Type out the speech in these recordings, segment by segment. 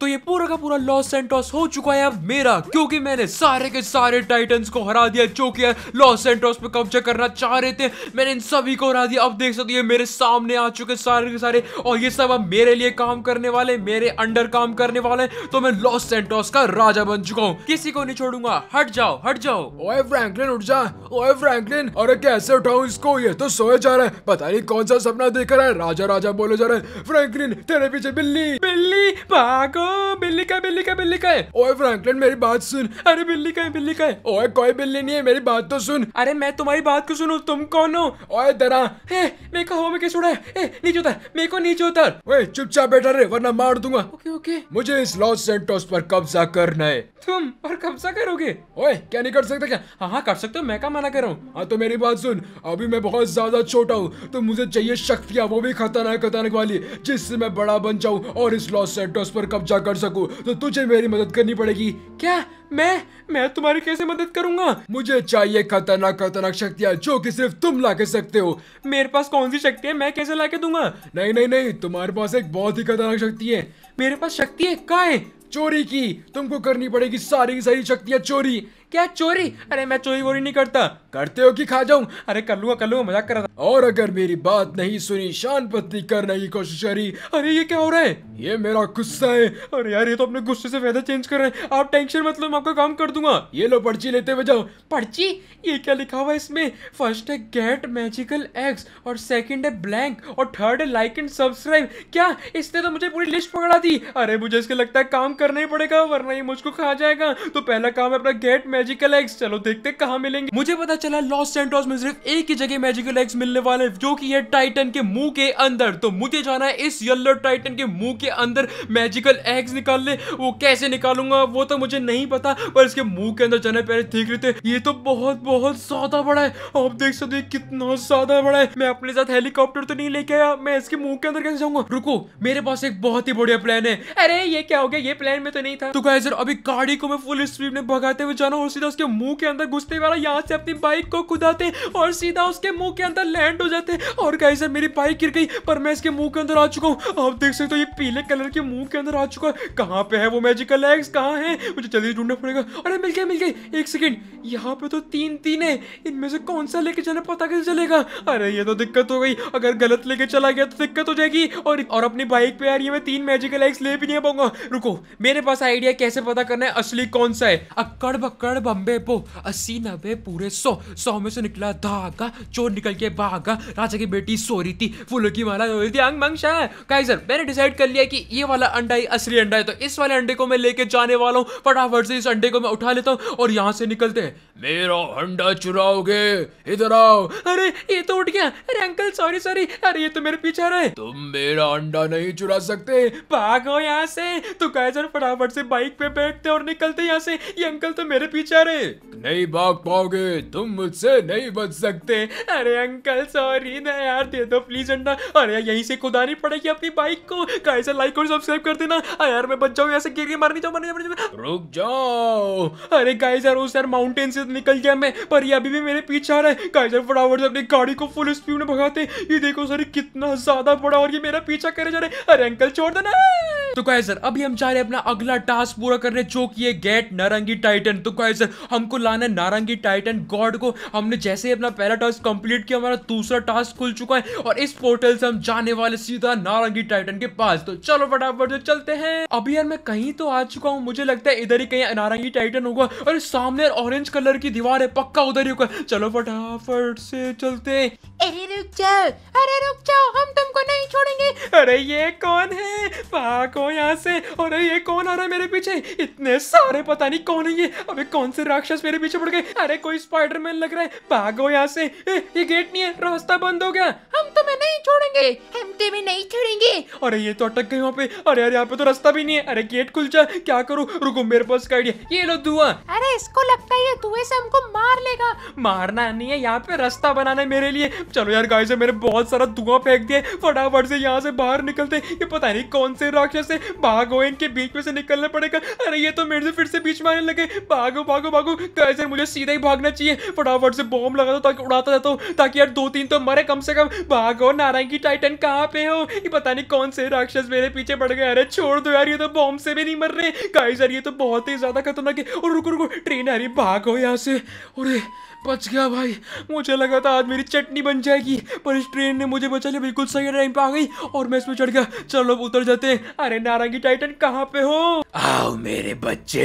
तो ये पूरा का पूरा लॉस सेंटोस हो चुका है अब मेरा क्योंकि मैंने सारे के सारे टाइटन को हरा दिया जो कि लॉस सेंटोस पे कब्जा करना चाह रहे थे मैंने इन सभी को हरा दिया अब देख सकते ये मेरे सामने आ चुके सारे के सारे और ये सब अब मेरे लिए काम करने वाले मेरे अंडर काम करने वाले तो मैं लॉस सेंटोस का राजा बन चुका हूँ किसी को नहीं छोड़ूंगा हट जाओ हट जाओ ओए फ्रैंकलिन उठ जा ओए फ्रैंकलिन अरे कैसे उठाऊ इसको ये तो सोए जा रहा है पता नहीं कौन सा सपना देख रहा है राजा राजा बोले जा रहे हैं फ्रेंकलिन तेरे पीछे बिल्ली बिल्ली भागो हाँ, बिल्ली का बिल्ली का बिल्ली का है ओए फ्रैंकलिन मेरी बात सुन अरे बिल्ली का है बिल्ली का है ओए कोई बिल्ली नहीं है मेरी बात तो सुन अरे मैं तुम्हारी बात को सुनू तुम कौन हो ओए दरा ए, मेरे को हवा में कैसे उड़ा है नीचे उतर मेरे को नीचे उतर ओए चुपचाप बैठा रे वरना मार दूंगा ओके ओके मुझे इस लॉस सेंटोस पर कब्जा करना है तुम पर कब्जा करोगे ओए क्या नहीं कर सकते क्या हाँ हाँ कर सकते हो मैं क्या मना कर रहा हूँ हाँ तो मेरी बात सुन अभी मैं बहुत ज्यादा छोटा हूँ तो मुझे चाहिए शक्तियाँ वो भी खतरनाक खतरनाक वाली जिससे मैं बड़ा बन जाऊँ और इस लॉस सेंटोस पर कब्जा पूरा कर सकूं तो तुझे मेरी मदद करनी पड़ेगी क्या मैं मैं तुम्हारी कैसे मदद करूंगा मुझे चाहिए खतरनाक खतरनाक शक्तियाँ जो कि सिर्फ तुम ला के सकते हो मेरे पास कौन सी शक्ति है मैं कैसे ला के दूंगा नहीं नहीं नहीं तुम्हारे पास एक बहुत ही खतरनाक शक्ति है मेरे पास शक्ति है का है चोरी की तुमको करनी पड़ेगी सारी की सारी शक्तियाँ चोरी क्या चोरी अरे मैं चोरी वोरी नहीं करता करते हो कि खा जाऊं अरे कर लूंगा कर लूंगा मजाक कर रहा था और अगर मेरी बात नहीं सुनी शान पत्नी करने की कोशिश करी अरे ये क्या हो रहा है ये मेरा गुस्सा है अरे यार ये तो अपने गुस्से से फायदा चेंज कर रहे हैं आप टेंशन मतलब मैं आपका काम कर दूंगा ये लो पर्ची लेते हुए जाओ पर्ची ये क्या लिखा हुआ है इसमें फर्स्ट है गेट मैजिकल एक्स और सेकंड है ब्लैंक और थर्ड है लाइक एंड सब्सक्राइब क्या इसने तो मुझे पूरी लिस्ट पकड़ा दी अरे मुझे इसके लगता है काम करना ही पड़ेगा वरना ये मुझको खा जाएगा तो पहला काम है अपना गेट मैजिकल एक्स चलो देखते कहाँ मिलेंगे मुझे पता चला लॉस सेंटोस में सिर्फ एक ही जगह मैजिकल एग्स मिलने वाले जो कि है टाइटन के मुंह के अंदर तो मुझे जाना है इस येलो टाइटन के मुंह के अंदर मैजिकल एग्स निकालने वो कैसे निकालूंगा वो तो मुझे नहीं पता पर इसके मुंह के अंदर जाने पहले देख रहे थे ये तो बहुत बहुत ज्यादा बड़ा है आप देख सकते हो कितना ज्यादा बड़ा है मैं अपने साथ हेलीकॉप्टर तो नहीं लेके आया मैं इसके मुंह के अंदर कैसे जाऊंगा रुको मेरे पास एक बहुत ही बढ़िया प्लान है अरे ये क्या हो गया ये प्लान में तो नहीं था तो अभी गाड़ी को मैं फुल स्पीड में भगाते हुए जाना और सीधा उसके मुंह के अंदर घुसते वाला यहाँ से अपनी बाइक को कुदाते और सीधा उसके मुंह के अंदर लैंड हो जाते और गाइस मेरी बाइक गिर गई पर मैं इसके मुंह के अंदर आ चुका हूँ आप देख सकते हो तो ये पीले कलर के मुंह के अंदर आ चुका है कहाँ पे है वो मैजिकल एग्स कहाँ है मुझे जल्दी ढूंढना पड़ेगा अरे मिल गया मिल गया एक सेकेंड यहाँ पे तो तीन तीन है इनमें से कौन सा लेके चले पता कैसे चलेगा अरे ये तो दिक्कत हो गई अगर गलत लेके चला गया तो दिक्कत हो जाएगी और और अपनी बाइक पे यार ये मैं तीन मैजिकल एग्स ले भी नहीं पाऊंगा रुको मेरे पास आइडिया कैसे पता करना है असली कौन सा है अक्कड़ बक्कड़ बम्बे पो अस्सी नब्बे पूरे सौ सौ में से निकला धागा चोर निकल के भागा राजा की बेटी सो रही थी फूलों की माला हो रही थी अंग मंग शाह काइजर मैंने डिसाइड कर लिया कि ये वाला अंडा ही असली अंडा है तो इस वाले अंडे को मैं लेके जाने वाला हूँ फटाफट से इस अंडे को मैं उठा लेता हूँ और यहाँ से निकलते हैं मेरा अंडा चुराओगे इधर आओ अरे ये तो उठ गया अरे अंकल सॉरी सॉरी अरे ये तो मेरे पीछे रहे तुम मेरा अंडा नहीं चुरा सकते भागो यहाँ से तो काइजर फटाफट से बाइक पे बैठते और निकलते यहाँ से ये अंकल तो मेरे पीछे रहे नहीं भाग पाओगे तुम तुम मुझसे नहीं बच सकते अरे अंकल सॉरी ना यार दे दो प्लीज अंडा अरे यहीं से खुदानी पड़ेगी अपनी बाइक को कैसे लाइक और सब्सक्राइब कर देना यार मैं बच जाऊँ ऐसे गिर के मारनी जाओ मारनी जाओ रुक जाओ अरे कैसे यार उस यार माउंटेन से तो निकल गया मैं पर ये अभी भी मेरे पीछे आ रहा है कैसे फटाफट से अपनी गाड़ी को फुल स्पीड में भगाते ये देखो सर कितना ज्यादा बड़ा और ये मेरा पीछा करे जा रहे अरे अंकल छोड़ देना तो गाइस सर अभी हम चाह रहे अपना अगला टास्क पूरा करने जो कि है गेट नारंगी टाइटन तो गाइस सर हमको लाना है नारंगी टाइटन गॉड को हमने जैसे ही अपना पहला टास्क कंप्लीट किया हमारा दूसरा टास्क खुल चुका है और इस पोर्टल से हम जाने वाले सीधा नारंगी टाइटन के पास तो चलो फटाफट चलते हैं अभी यार मैं कहीं तो आ चुका हूँ मुझे लगता है इधर ही कहीं नारंगी टाइटन होगा और सामने ऑरेंज कलर की दीवार है पक्का उधर ही होगा चलो फटाफट से चलते अरे रुक जाओ अरे रुक जाओ हम तुमको नहीं छोड़ेंगे अरे ये कौन है पाको भागो यहाँ से और ये कौन आ रहा है मेरे पीछे इतने सारे पता नहीं कौन है ये अबे कौन से राक्षस मेरे पीछे पड़ गए अरे कोई स्पाइडरमैन लग रहा है भागो यहाँ से ए, ये गेट नहीं है रास्ता बंद हो गया हम तुम्हें नहीं छोड़ेंगे हम तुम्हें नहीं छोड़ेंगे अरे ये तो अटक गए वहाँ पे अरे अरे यहाँ पे तो रास्ता भी नहीं है अरे गेट खुल जा क्या करूँ रुको मेरे पास का आइडिया ये लो धुआं अरे इसको लगता है धुएं से हमको मार लेगा मारना नहीं है यहाँ पे रास्ता बनाना है मेरे लिए चलो यार गाय से मैंने बहुत सारा धुआं फेंक दिया फटाफट से यहाँ से बाहर निकलते ये पता नहीं कौन से राक्षस से भागो इनके बीच में से निकलना पड़ेगा अरे ये तो मेरे से फिर से बीच में आने लगे भागो भागो भागो कैसे मुझे सीधा ही भागना चाहिए फटाफट से बॉम्ब लगा दो ताकि उड़ाता जाता हूँ ताकि यार दो तीन तो मरे कम से कम भागो नारायण की टाइटन कहाँ पे हो ये पता नहीं कौन से राक्षस मेरे पीछे पड़ गए अरे छोड़ दो यार ये तो बॉम्ब से भी नहीं मर रहे गाइस ये तो बहुत ही ज्यादा खतरनाक है और रुको रुको ट्रेन अरे भागो यहाँ से अरे बच गया भाई मुझे लगा था आज मेरी चटनी बन जाएगी पर इस ट्रेन ने मुझे बचा लिया बिल्कुल सही टाइम पे आ गई और मैं इसमें चढ़ गया चलो उतर जाते हैं अरे नारंगी टाइटन कहाँ पे हो आओ मेरे बच्चे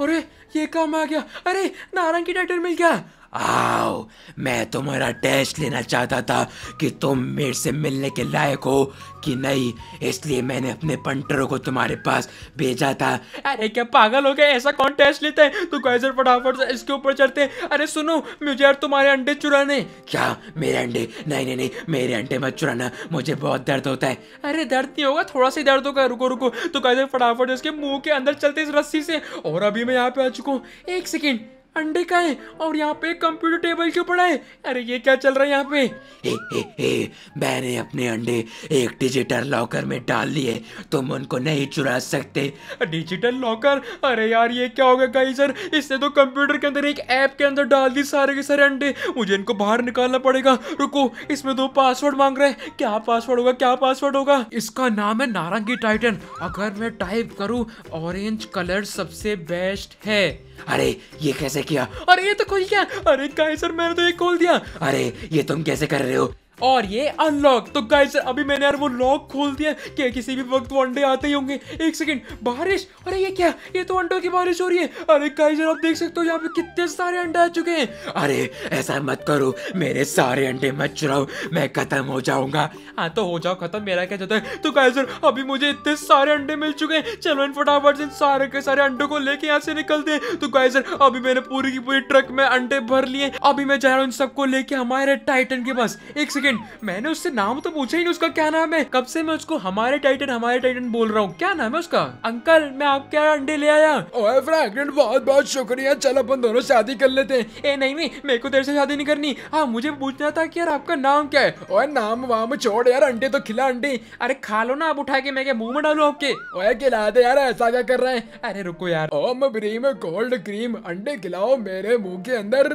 अरे ये काम आ गया अरे नारंगी टाइटन मिल गया आओ मैं तुम्हारा टेस्ट लेना चाहता था कि तुम मेरे से मिलने के लायक हो कि नहीं इसलिए मैंने अपने पंटरों को तुम्हारे पास भेजा था अरे क्या पागल हो गए ऐसा कौन टेस्ट लेते हैं तो कैसे फटाफट से इसके ऊपर चढ़ते अरे सुनो मुझे यार तुम्हारे अंडे चुराने क्या मेरे अंडे नहीं नहीं नहीं मेरे अंडे मत चुराना मुझे बहुत दर्द होता है अरे दर्द नहीं होगा थोड़ा सा दर्द होगा रुको रुको तो कैसे फटाफट इसके मुंह के अंदर चलते इस रस्सी से और अभी मैं यहाँ पे आ चुका हूँ एक सेकेंड अंडे का है और यहाँ पे कंप्यूटर टेबल क्यों पड़ा है अरे ये क्या चल रहा है यहाँ पे मैंने अपने अंडे एक डिजिटल लॉकर में डाल लिए तुम उनको नहीं चुरा सकते डिजिटल लॉकर अरे यार ये क्या हो गया सर इसने तो कंप्यूटर के अंदर एक ऐप के अंदर डाल दी सारे के सारे अंडे मुझे इनको बाहर निकालना पड़ेगा रुको इसमें दो पासवर्ड मांग रहे हैं क्या पासवर्ड होगा क्या पासवर्ड होगा इसका नाम है नारंगी टाइटन अगर मैं टाइप करूँ ऑरेंज कलर सबसे बेस्ट है अरे ये कैसे किया अरे ये तो खुल गया अरे गाइस सर मैंने तो ये खोल दिया अरे ये तुम कैसे कर रहे हो और ये अनलॉक तो गाइस अभी मैंने यार वो लॉक खोल दिया क्या किसी भी वक्त वो अंडे आते ही होंगे एक सेकंड बारिश अरे ये क्या ये तो अंडों की बारिश हो रही है अरे गाइस आप देख सकते हो यहाँ पे कितने सारे अंडे आ चुके हैं अरे ऐसा मत करो मेरे सारे अंडे मत चुराओ मैं खत्म हो जाऊंगा हाँ तो हो जाओ खत्म मेरा क्या चाहता है तो गाइस अभी मुझे इतने सारे अंडे मिल चुके हैं चलो इन फटाफट से सारे के सारे अंडों को लेके यहाँ से निकलते हैं तो गाइस अभी मैंने पूरी की पूरी ट्रक में अंडे भर लिए अभी मैं जा रहा हूँ इन सबको लेके हमारे टाइटन के पास एक सेकेंड टाइटन मैंने उससे नाम तो पूछा ही नहीं उसका क्या नाम है कब से मैं उसको हमारे टाइटन हमारे टाइटन बोल रहा हूँ क्या नाम है उसका अंकल मैं आपके यहाँ अंडे ले आया ओए फ्रैंकलिन बहुत बहुत शुक्रिया चल अपन दोनों शादी कर लेते हैं ए नहीं नहीं मेरे को तेरे से शादी नहीं करनी हाँ मुझे पूछना था कि यार आपका नाम क्या है ओए नाम वाम छोड़ यार अंडे तो खिला अंडे अरे खा लो ना आप उठा के मैं मुंह में डालू आपके ओए खिला दे यार ऐसा क्या कर रहे हैं अरे रुको यार ओम ब्रीम कोल्ड क्रीम अंडे खिलाओ मेरे मुंह के अंदर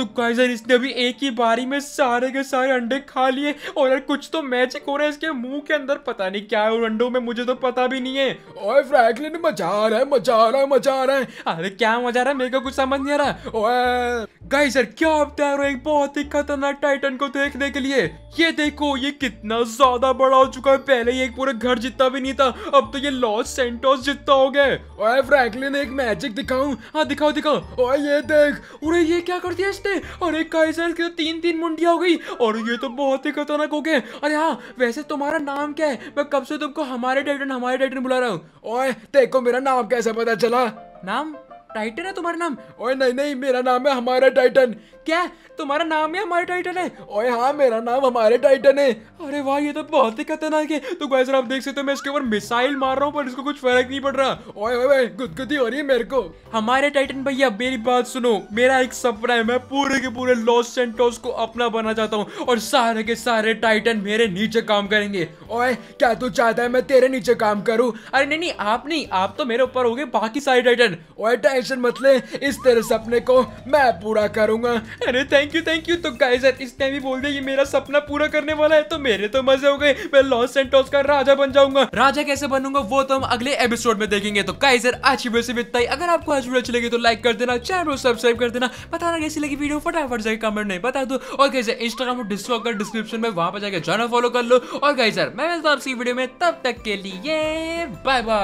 तो इसने अभी एक ही बारी में सारे के सारे अंडे खा लिए और यार कुछ तो मैजिक हो रहा है इसके मुंह के अंदर पता नहीं क्या है और अंडों में मुझे तो पता भी नहीं है ओए फ्रैंकलिन मजा आ रहा है मजा आ रहा है मजा आ रहा है अरे क्या मजा आ रहा है मेरे को कुछ समझ नहीं आ रहा ओए गाइस यार क्या आप तैयार हो एक बहुत ही खतरनाक टाइटन को देखने के लिए ये देखो ये कितना ज्यादा बड़ा हो चुका है पहले ये एक पूरा घर जितना भी नहीं था अब तो ये लॉस सेंटोस जितना हो गए ओए फ्रैंकलिन एक मैजिक दिखाऊं हां दिखाओ दिखाओ ओए ये देख अरे ये क्या कर दिया इसने अरे गाइस यार तो तीन तीन मुंडिया हो गई और ये तो तुम बहुत ही खतरनाक हो गए अरे हाँ वैसे तुम्हारा नाम क्या है मैं कब से तुमको हमारे टाइटन हमारे टाइटन बुला रहा हूँ देखो मेरा नाम कैसे पता चला नाम टाइटन है तुम्हारा नाम ओए नहीं नहीं मेरा नाम है हमारा टाइटन क्या तुम्हारा नाम है हमारे टाइटन है ओए हाँ मेरा नाम हमारे टाइटन है अरे वाह ये तो बहुत ही खतरनाक है तो गाइस आप देख सकते हो मैं इसके ऊपर मिसाइल मार रहा हूँ पर इसको कुछ फर्क नहीं पड़ रहा ओए ओए गुदगुदी हो रही है मेरे को हमारे टाइटन भैया मेरी बात सुनो मेरा एक सपना है मैं पूरे के पूरे लॉस सेंटोस को अपना बनाना चाहता हूँ और सारे के सारे टाइटन मेरे नीचे काम करेंगे ओए क्या तू चाहता है मैं तेरे नीचे काम करूँ अरे नहीं नहीं आप नहीं आप तो मेरे ऊपर हो गए बाकी सारे टाइटन ओए टाइटन टेंशन मत ले इस तेरे सपने को मैं पूरा करूंगा अरे थैंक यू थैंक यू तो गाइस टाइम भी बोल दिया ये मेरा सपना पूरा करने वाला है तो मेरे तो मजे हो गए मैं लॉस सेंटोस का राजा बन जाऊंगा राजा कैसे बनूंगा वो तो हम अगले एपिसोड में देखेंगे तो गाइस आज की वीडियो से ही अगर आपको आज वीडियो अच्छी लगी तो लाइक कर देना चैनल को सब्सक्राइब कर देना बताना कैसी लगी वीडियो फटाफट जाकर कमेंट नहीं बता दो और कैसे इंस्टाग्राम और डिस्कॉर्ड का डिस्क्रिप्शन में वहां पर जाकर जाना फॉलो कर लो और गाइस मैं मिलता हूं आपकी वीडियो में तब तक के लिए बाय बाय